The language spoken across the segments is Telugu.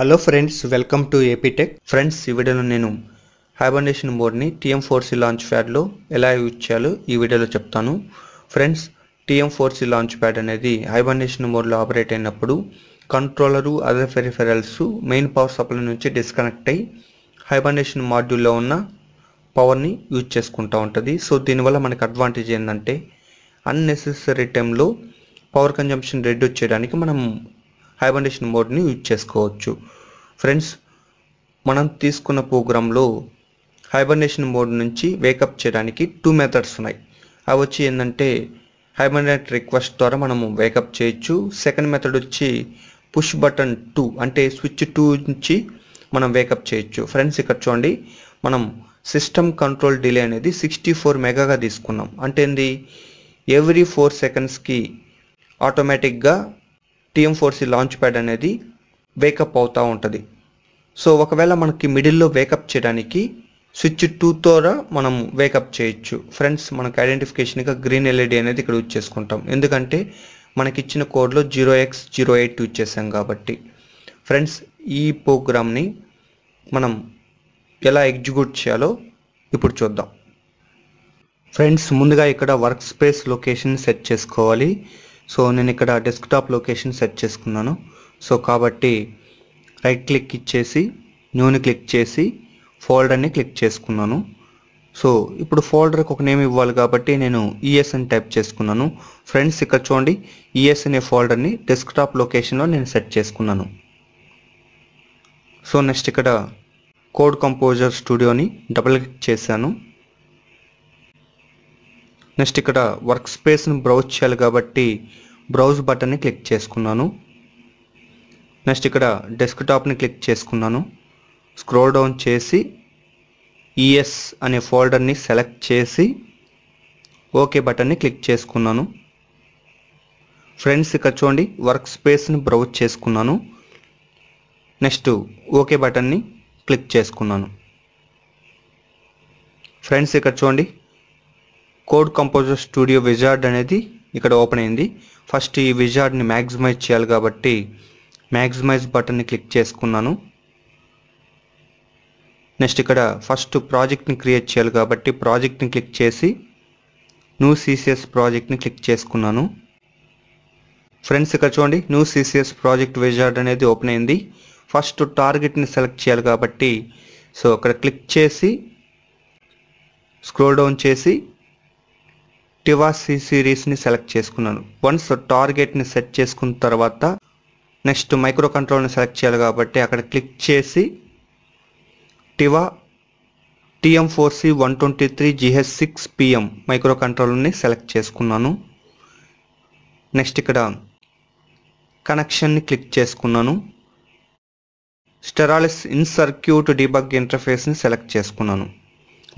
hello friends welcome to APTech friends ఈ వీడియోలో నేను హైబర్నేషన్ బోర్డ్ని టీఎం ఫోర్ సి లాంచ్ ప్యాడ్లో ఎలా యూజ్ చేయాలో ఈ వీడియోలో చెప్తాను friends TM four C launch pad అనేది హైబర్నేషన్ బోర్డ్లో ఆపరేట్ అయినప్పుడు controller other peripherals main power supply నుంచి డిస్కనెక్ట్ అయ్యి హైబర్నేషన్ మాడ్యూల్లో ఉన్న పవర్ని యూజ్ చేసుకుంటూ ఉంటుంది సో దీనివల్ల మనకు అడ్వాంటేజ్ ఏంటంటే అన్నెసెసరీ టైంలో పవర్ కన్జంప్షన్ రెడ్యూస్ చేయడానికి మనం హైబర్నేషన్ మోడ్ని యూజ్ చేసుకోవచ్చు ఫ్రెండ్స్ మనం తీసుకున్న ప్రోగ్రాంలో హైబర్నేషన్ మోడ్ నుంచి వేకప్ చేయడానికి టూ మెథడ్స్ ఉన్నాయి అవి వచ్చి ఏంటంటే హైబర్నేట్ రిక్వెస్ట్ ద్వారా మనము వేకప్ చేయొచ్చు సెకండ్ మెథడ్ వచ్చి పుష్ బటన్ టూ అంటే స్విచ్ టూ నుంచి మనం వేకప్ చేయొచ్చు ఫ్రెండ్స్ ఇక్కడ చూడండి మనం సిస్టమ్ కంట్రోల్ డిలే అనేది సిక్స్టీ ఫోర్ మెగాగా తీసుకున్నాం అంటే ఏంది ఎవ్రీ ఫోర్ సెకండ్స్కి ఆటోమేటిక్గా టీఎం సి లాంచ్ ప్యాడ్ అనేది వేకప్ అవుతూ ఉంటుంది సో ఒకవేళ మనకి మిడిల్లో వేకప్ చేయడానికి స్విచ్ టూ ద్వారా మనం వేకప్ చేయొచ్చు ఫ్రెండ్స్ మనకు ఐడెంటిఫికేషన్గా గ్రీన్ ఎల్ఈడి అనేది ఇక్కడ యూజ్ చేసుకుంటాం ఎందుకంటే మనకిచ్చిన కోడ్లో zero X zero eight use చేసాం కాబట్టి ఫ్రెండ్స్ ఈ ప్రోగ్రామ్ని మనం ఎలా ఎగ్జిక్యూట్ చేయాలో ఇప్పుడు చూద్దాం ఫ్రెండ్స్ ముందుగా ఇక్కడ వర్క్ స్పేస్ లొకేషన్ సెట్ చేసుకోవాలి సో నేను ఇక్కడ డెస్క్టాప్ లొకేషన్ సెట్ చేసుకున్నాను సో కాబట్టి రైట్ క్లిక్ ఇచ్చేసి న్యూని క్లిక్ చేసి ఫోల్డర్ని క్లిక్ చేసుకున్నాను సో ఇప్పుడు ఫోల్డర్కి ఒక నేమ్ ఇవ్వాలి కాబట్టి నేను ఈఎస్ అని టైప్ చేసుకున్నాను ఫ్రెండ్స్ ఇక్కడ చూడండి ఈఎస్ అనే ఫోల్డర్ని డెస్క్టాప్ లొకేషన్లో నేను సెట్ చేసుకున్నాను సో నెక్స్ట్ ఇక్కడ కోడ్ కంపోజర్ స్టూడియోని డబుల్ క్లిక్ చేశాను నెక్స్ట్ ఇక్కడ వర్క్ స్పేస్ని బ్రౌజ్ చేయాలి కాబట్టి బ్రౌజ్ బటన్ని క్లిక్ చేసుకున్నాను నెక్స్ట్ ఇక్కడ డెస్క్టాప్ని క్లిక్ చేసుకున్నాను స్క్రోల్ డౌన్ చేసి ఈఎస్ e అనే ఫోల్డర్ని సెలెక్ట్ చేసి ఓకే బటన్ని క్లిక్ చేసుకున్నాను ఫ్రెండ్స్ ఇక్కడ చూడండి వర్క్ స్పేస్ని బ్రౌజ్ చేసుకున్నాను నెక్స్ట్ ఓకే బటన్ని క్లిక్ చేసుకున్నాను ఫ్రెండ్స్ ఇక్కడ చూడండి కోడ్ కంపోజర్ స్టూడియో విజార్డ్ అనేది ఇక్కడ ఓపెన్ అయింది ఫస్ట్ ఈ విజార్డ్ని మ్యాక్సిమైజ్ చేయాలి కాబట్టి మ్యాక్సిమైజ్ బటన్ని క్లిక్ చేసుకున్నాను నెక్స్ట్ ఇక్కడ ఫస్ట్ ప్రాజెక్ట్ని క్రియేట్ చేయాలి కాబట్టి ప్రాజెక్ట్ని క్లిక్ చేసి న్యూ సిసిఎస్ ప్రాజెక్ట్ని క్లిక్ చేసుకున్నాను ఫ్రెండ్స్ ఇక్కడ చూడండి న్యూ సిసిఎస్ ప్రాజెక్ట్ విజార్డ్ అనేది ఓపెన్ అయింది ఫస్ట్ టార్గెట్ని సెలెక్ట్ చేయాలి కాబట్టి సో అక్కడ క్లిక్ చేసి స్క్రోల్ డౌన్ చేసి టివా సి సిరీస్ని సెలెక్ట్ చేసుకున్నాను వన్స్ టార్గెట్ని సెట్ చేసుకున్న తర్వాత నెక్స్ట్ మైక్రో కంట్రోల్ని సెలెక్ట్ చేయాలి కాబట్టి అక్కడ క్లిక్ చేసి Tiva TM four C one twenty three GH six PM micro కంట్రోల్ని సెలెక్ట్ చేసుకున్నాను నెక్స్ట్ ఇక్కడ కనెక్షన్ని క్లిక్ చేసుకున్నాను స్టెరాలిస్ ఇన్ సర్క్యూట్ డీబగ్ ఇంటర్ఫేస్ని సెలెక్ట్ చేసుకున్నాను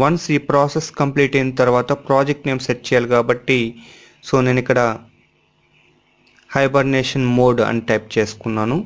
వన్స్ ఈ ప్రాసెస్ కంప్లీట్ అయిన తర్వాత ప్రాజెక్ట్ నేమ్ సెట్ చేయాలి కాబట్టి సో నేను ఇక్కడ హైబర్నేషన్ మోడ్ అని టైప్ చేసుకున్నాను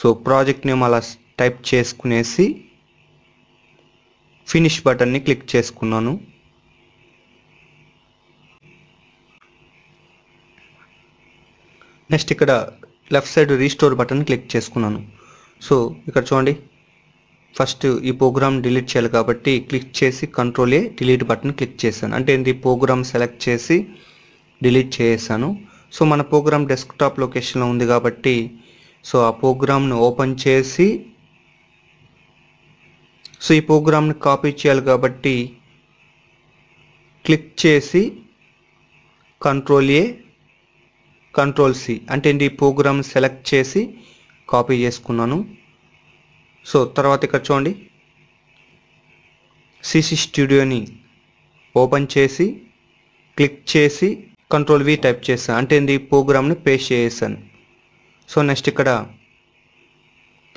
సో ప్రాజెక్ట్ నేమ్ అలా టైప్ చేసుకునేసి ఫినిష్ బటన్ని క్లిక్ చేసుకున్నాను నెక్స్ట్ ఇక్కడ left side restore button click చేసుకున్నాను సో ఇక్కడ చూడండి ఫస్ట్ ఈ ప్రోగ్రామ్ డిలీట్ చేయాలి కాబట్టి క్లిక్ చేసి control A delete button click చేశాను అంటే ఈ ప్రోగ్రామ్ సెలెక్ట్ చేసి డిలీట్ చేసాను సో మన ప్రోగ్రామ్ డెస్క్టాప్ లొకేషన్లో ఉంది కాబట్టి సో ఆ ప్రోగ్రామ్ను ఓపెన్ చేసి సో ఈ ప్రోగ్రామ్ని కాపీ చేయాలి కాబట్టి క్లిక్ చేసి కంట్రోల్ ఏ కంట్రోల్ సి అంటే ఈ ప్రోగ్రామ్ సెలెక్ట్ చేసి కాపీ చేసుకున్నాను సో తర్వాత ఇక్కడ చూడండి సిసి స్టూడియోని ఓపెన్ చేసి క్లిక్ చేసి కంట్రోల్ వి టైప్ చేస్తాను అంటే ఇది ప్రోగ్రామ్ని పేస్ట్ చేసాను సో నెక్స్ట్ ఇక్కడ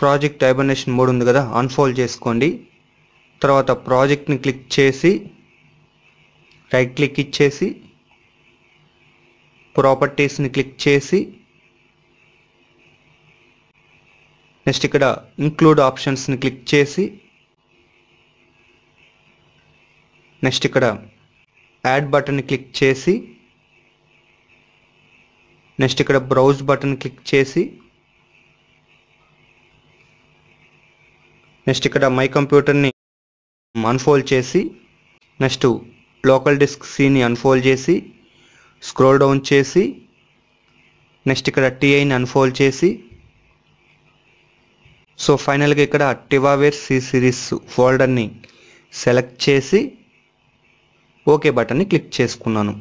ప్రాజెక్ట్ ఐబర్నేషన్ మోడ్ ఉంది కదా అన్ఫోల్డ్ చేసుకోండి తర్వాత ప్రాజెక్ట్ని క్లిక్ చేసి రైట్ క్లిక్ ఇచ్చేసి ప్రాపర్టీస్ని క్లిక్ చేసి నెక్స్ట్ ఇక్కడ ఇంక్లూడ్ ఆప్షన్స్ని క్లిక్ చేసి నెక్స్ట్ ఇక్కడ యాడ్ బటన్ క్లిక్ చేసి నెక్స్ట్ ఇక్కడ బ్రౌజ్ బటన్ క్లిక్ చేసి నెక్స్ట్ ఇక్కడ మై కంప్యూటర్ని అన్ఫోల్డ్ చేసి నెక్స్ట్ లోకల్ డిస్క్ సీని అన్ఫోల్డ్ చేసి స్క్రోల్ డౌన్ చేసి నెక్స్ట్ ఇక్కడ టీఐని అన్ఫోల్డ్ చేసి సో ఫైనల్గా ఇక్కడ టివావేర్ సి సిరీస్ ఫోల్డర్ని సెలెక్ట్ చేసి ఓకే బటన్ని క్లిక్ చేసుకున్నాను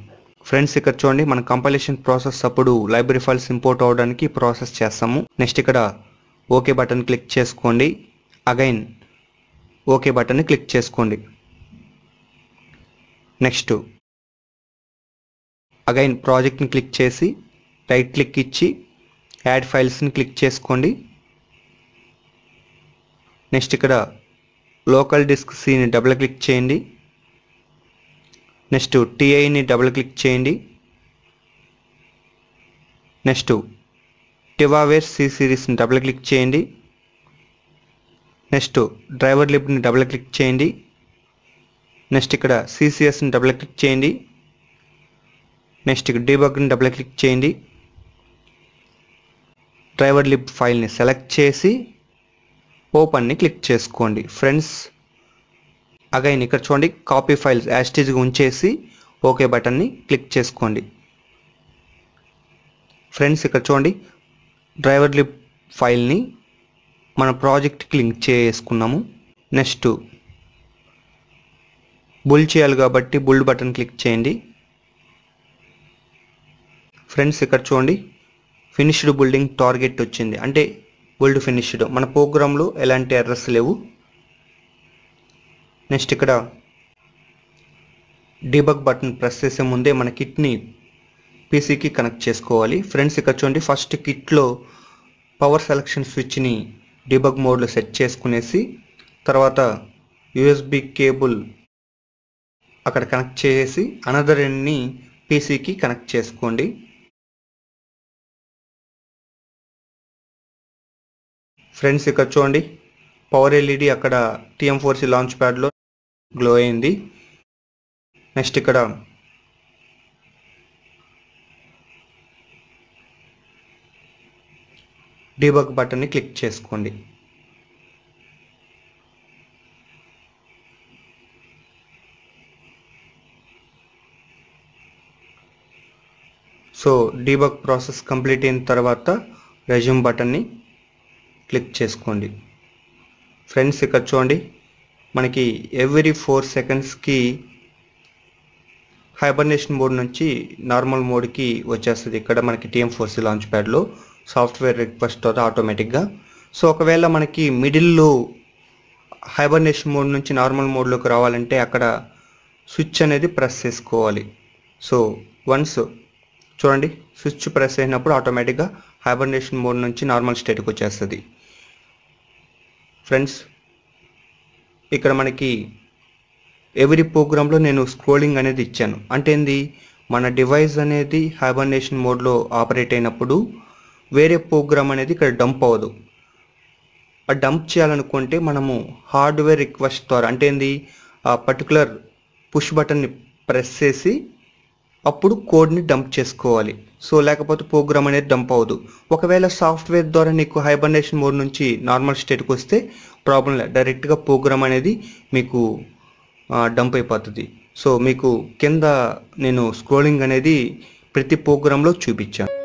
ఫ్రెండ్స్ ఇక్కడ చూడండి మన కంపైలేషన్ ప్రాసెస్ అప్పుడు లైబ్రరీ ఫైల్స్ ఇంపోర్ట్ అవడానికి ప్రాసెస్ చేస్తాము నెక్స్ట్ ఇక్కడ ఓకే బటన్ క్లిక్ చేసుకోండి అగైన్ ఓకే బటన్ని క్లిక్ చేసుకోండి నెక్స్ట్ అగైన్ ప్రాజెక్ట్ని క్లిక్ చేసి రైట్ క్లిక్ ఇచ్చి యాడ్ ఫైల్స్ని క్లిక్ చేసుకోండి నెక్స్ట్ ఇక్కడ లోకల్ డిస్క్ సిని డబుల్ క్లిక్ చేయండి నెక్స్ట్ టీఐని డబుల్ క్లిక్ చేయండి నెక్స్ట్ టివావేర్ సి సిరీస్ని డబుల్ క్లిక్ చేయండి నెక్స్ట్ డ్రైవర్ లిప్ని డబుల్ క్లిక్ చేయండి నెక్స్ట్ ఇక్కడ సిసిఎస్ని డబుల్ క్లిక్ చేయండి నెక్స్ట్ డీబగ్ని డబుల్ క్లిక్ చేయండి డ్రైవర్ లిప్ ఫైల్ని సెలెక్ట్ చేసి ఓపెన్ని క్లిక్ చేసుకోండి ఫ్రెండ్స్ అగైన్ ఇక్కడ చూడండి కాపీ ఫైల్స్ యాస్టేజ్గా ఉంచేసి ఓకే బటన్ని క్లిక్ చేసుకోండి ఫ్రెండ్స్ ఇక్కడ చూడండి డ్రైవర్ లిప్ ఫైల్ని మన ప్రాజెక్ట్కి లింక్ చేసుకున్నాము నెక్స్ట్ బుల్ చేయాలి కాబట్టి బుల్డ్ బటన్ క్లిక్ చేయండి ఫ్రెండ్స్ ఇక్కడ చూడండి ఫినిష్డ్ బిల్డింగ్ టార్గెట్ వచ్చింది అంటే బుల్డ్ ఫినిష్డ్ మన ప్రోగ్రాంలో ఎలాంటి అడ్రస్ లేవు నెక్స్ట్ ఇక్కడ డీబగ్ బటన్ ప్రెస్ చేసే ముందే మన కిట్ని పీసీకి కనెక్ట్ చేసుకోవాలి ఫ్రెండ్స్ ఇక్కడ చూడండి ఫస్ట్ కిట్లో పవర్ సెలక్షన్ స్విచ్ని డిబగ్ మోడ్లో సెట్ చేసుకునేసి తర్వాత యుఎస్బి కేబుల్ అక్కడ కనెక్ట్ చేసి అనదర్ ఎన్ని పీసీకి కనెక్ట్ చేసుకోండి ఫ్రెండ్స్ ఇక్కడ చూడండి పవర్ ఎల్ఈడి అక్కడ టీఎం ఫోర్సీ లాంచ్ ప్యాడ్లో గ్లో అయింది నెక్స్ట్ ఇక్కడ డీబక్ బటన్ని క్లిక్ చేసుకోండి సో డీబక్ ప్రాసెస్ కంప్లీట్ అయిన తర్వాత రెజ్యూమ్ బటన్ని క్లిక్ చేసుకోండి ఫ్రెండ్స్ ఇక్కడ చూడండి మనకి ఎవ్రీ ఫోర్ సెకండ్స్కి హైబర్నేషన్ మోడ్ నుంచి నార్మల్ మోడ్కి వచ్చేస్తుంది ఇక్కడ మనకి టీఎం ఫోర్సీ లాంచ్ ప్యాడ్లో సాఫ్ట్వేర్ రిక్వెస్ట్ ఆటోమేటిక్గా సో ఒకవేళ మనకి మిడిల్లో హైబర్నేషన్ మోడ్ నుంచి నార్మల్ మోడ్లోకి రావాలంటే అక్కడ స్విచ్ అనేది ప్రెస్ చేసుకోవాలి సో వన్స్ చూడండి స్విచ్ ప్రెస్ అయినప్పుడు ఆటోమేటిక్గా హైబర్నేషన్ మోడ్ నుంచి నార్మల్ స్టేట్కి వచ్చేస్తుంది ఫ్రెండ్స్ ఇక్కడ మనకి ఎవరి ప్రోగ్రాంలో నేను స్క్రోలింగ్ అనేది ఇచ్చాను అంటే ఏంది మన డివైస్ అనేది హైబర్నేషన్ మోడ్లో ఆపరేట్ అయినప్పుడు వేరే ప్రోగ్రామ్ అనేది ఇక్కడ డంప్ అవ్వదు ఆ డంప్ చేయాలనుకుంటే మనము హార్డ్వేర్ రిక్వెస్ట్ ద్వారా అంటే ఏంది ఆ పర్టికులర్ పుష్ బటన్ని ప్రెస్ చేసి అప్పుడు కోడ్ని డంప్ చేసుకోవాలి సో లేకపోతే ప్రోగ్రామ్ అనేది డంప్ అవ్వదు ఒకవేళ సాఫ్ట్వేర్ ద్వారా నీకు హైబర్నేషన్ మోడ్ నుంచి నార్మల్ స్టేట్కి వస్తే ప్రాబ్లం లేదు డైరెక్ట్గా ప్రోగ్రామ్ అనేది మీకు డంప్ అయిపోతుంది సో మీకు కింద నేను స్క్రోలింగ్ అనేది ప్రతి ప్రోగ్రాంలో చూపించాను